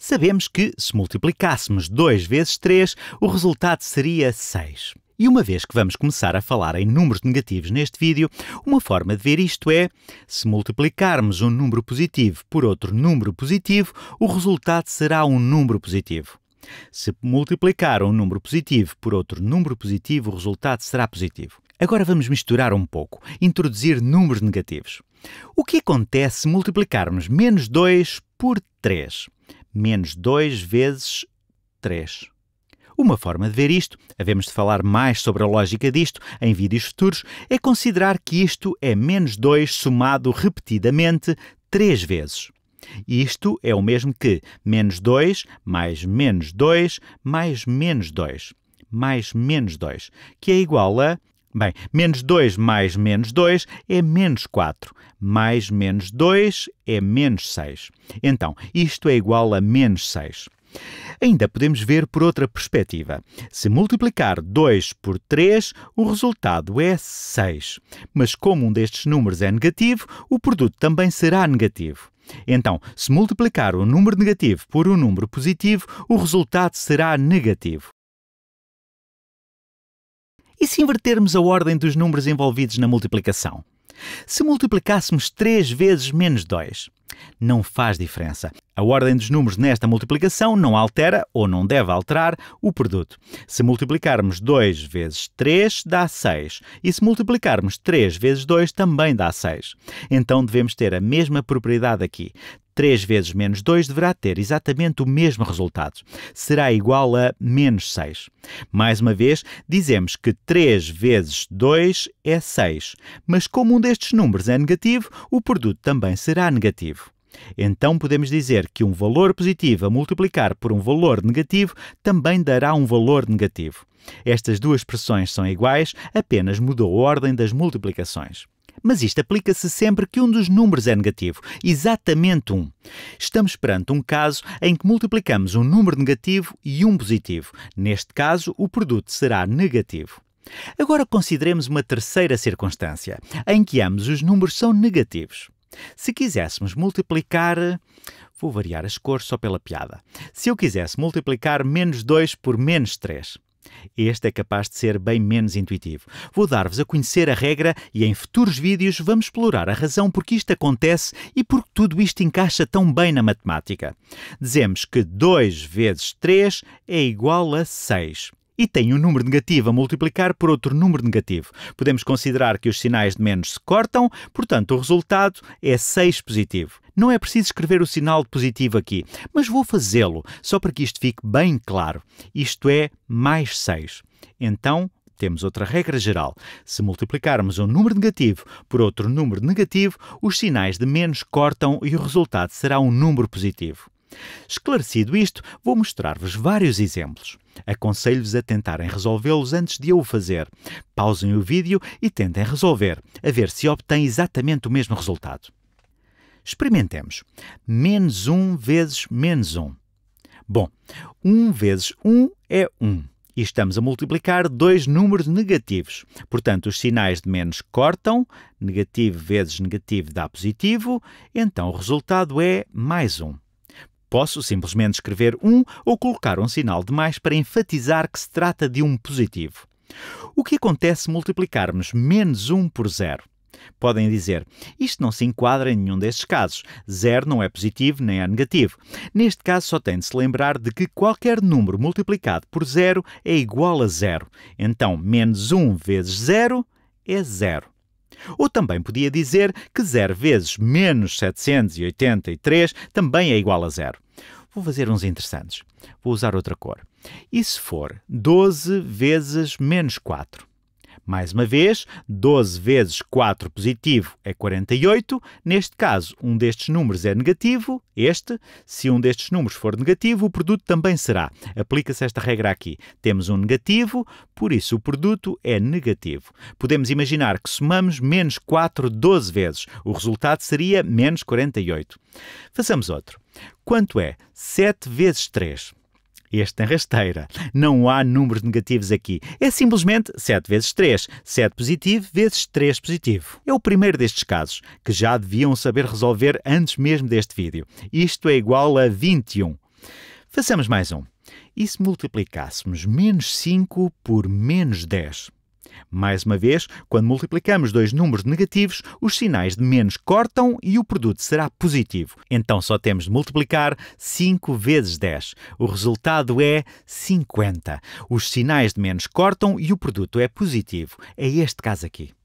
Sabemos que, se multiplicássemos 2 vezes 3, o resultado seria 6. E uma vez que vamos começar a falar em números negativos neste vídeo, uma forma de ver isto é: se multiplicarmos um número positivo por outro número positivo, o resultado será um número positivo. Se multiplicar um número positivo por outro número positivo, o resultado será positivo. Agora vamos misturar um pouco, introduzir números negativos. O que acontece se multiplicarmos menos 2 por 3? menos 2 vezes 3. Uma forma de ver isto, havemos de falar mais sobre a lógica disto em vídeos futuros, é considerar que isto é menos 2 somado repetidamente 3 vezes. Isto é o mesmo que menos 2 mais menos 2 mais menos 2 mais menos 2, que é igual a Bem, menos 2 mais menos 2 é menos 4. Mais menos 2 é menos 6. Então, isto é igual a menos 6. Ainda podemos ver por outra perspectiva. Se multiplicar 2 por 3, o resultado é 6. Mas como um destes números é negativo, o produto também será negativo. Então, se multiplicar um número negativo por um número positivo, o resultado será negativo. E se invertermos a ordem dos números envolvidos na multiplicação? Se multiplicássemos 3 vezes menos 2, não faz diferença. A ordem dos números nesta multiplicação não altera ou não deve alterar o produto. Se multiplicarmos 2 vezes 3 dá 6 e se multiplicarmos 3 vezes 2 também dá 6. Então devemos ter a mesma propriedade aqui. 3 vezes menos 2 deverá ter exatamente o mesmo resultado. Será igual a menos 6. Mais uma vez, dizemos que 3 vezes 2 é 6, mas como um destes números é negativo, o produto também será negativo. Então podemos dizer que um valor positivo a multiplicar por um valor negativo também dará um valor negativo. Estas duas expressões são iguais, apenas mudou a ordem das multiplicações. Mas isto aplica-se sempre que um dos números é negativo, exatamente um. Estamos perante um caso em que multiplicamos um número negativo e um positivo. Neste caso, o produto será negativo. Agora consideremos uma terceira circunstância, em que ambos os números são negativos. Se quiséssemos multiplicar. Vou variar as cores só pela piada. Se eu quisesse multiplicar menos 2 por menos 3, este é capaz de ser bem menos intuitivo. Vou dar-vos a conhecer a regra e em futuros vídeos vamos explorar a razão por que isto acontece e por que tudo isto encaixa tão bem na matemática. Dizemos que 2 vezes 3 é igual a 6 e tem um número negativo a multiplicar por outro número negativo. Podemos considerar que os sinais de menos se cortam, portanto, o resultado é 6 positivo. Não é preciso escrever o sinal de positivo aqui, mas vou fazê-lo, só para que isto fique bem claro. Isto é mais 6. Então, temos outra regra geral. Se multiplicarmos um número negativo por outro número negativo, os sinais de menos cortam e o resultado será um número positivo. Esclarecido isto, vou mostrar-vos vários exemplos. Aconselho-vos a tentarem resolvê-los antes de eu o fazer. Pausem o vídeo e tentem resolver, a ver se obtêm exatamente o mesmo resultado. Experimentemos. Menos 1 vezes menos 1. Bom, 1 vezes 1 é 1. E estamos a multiplicar dois números negativos. Portanto, os sinais de menos cortam, negativo vezes negativo dá positivo, então o resultado é mais 1. Posso simplesmente escrever um ou colocar um sinal de mais para enfatizar que se trata de um positivo. O que acontece se multiplicarmos menos 1 por zero? Podem dizer, isto não se enquadra em nenhum destes casos. Zero não é positivo nem é negativo. Neste caso, só tem de se lembrar de que qualquer número multiplicado por zero é igual a zero. Então, menos 1 vezes zero é zero. Ou também podia dizer que 0 vezes menos 783 também é igual a zero. Vou fazer uns interessantes. Vou usar outra cor. E se for 12 vezes menos 4? Mais uma vez, 12 vezes 4 positivo é 48. Neste caso, um destes números é negativo, este. Se um destes números for negativo, o produto também será. Aplica-se esta regra aqui. Temos um negativo, por isso o produto é negativo. Podemos imaginar que somamos menos 4 12 vezes. O resultado seria menos 48. Façamos outro. Quanto é 7 vezes 3? Este tem rasteira. Não há números negativos aqui. É simplesmente 7 vezes 3. 7 positivo vezes 3 positivo. É o primeiro destes casos, que já deviam saber resolver antes mesmo deste vídeo. Isto é igual a 21. Façamos mais um. E se multiplicássemos menos 5 por menos 10? Mais uma vez, quando multiplicamos dois números negativos, os sinais de menos cortam e o produto será positivo. Então só temos de multiplicar 5 vezes 10. O resultado é 50. Os sinais de menos cortam e o produto é positivo. É este caso aqui.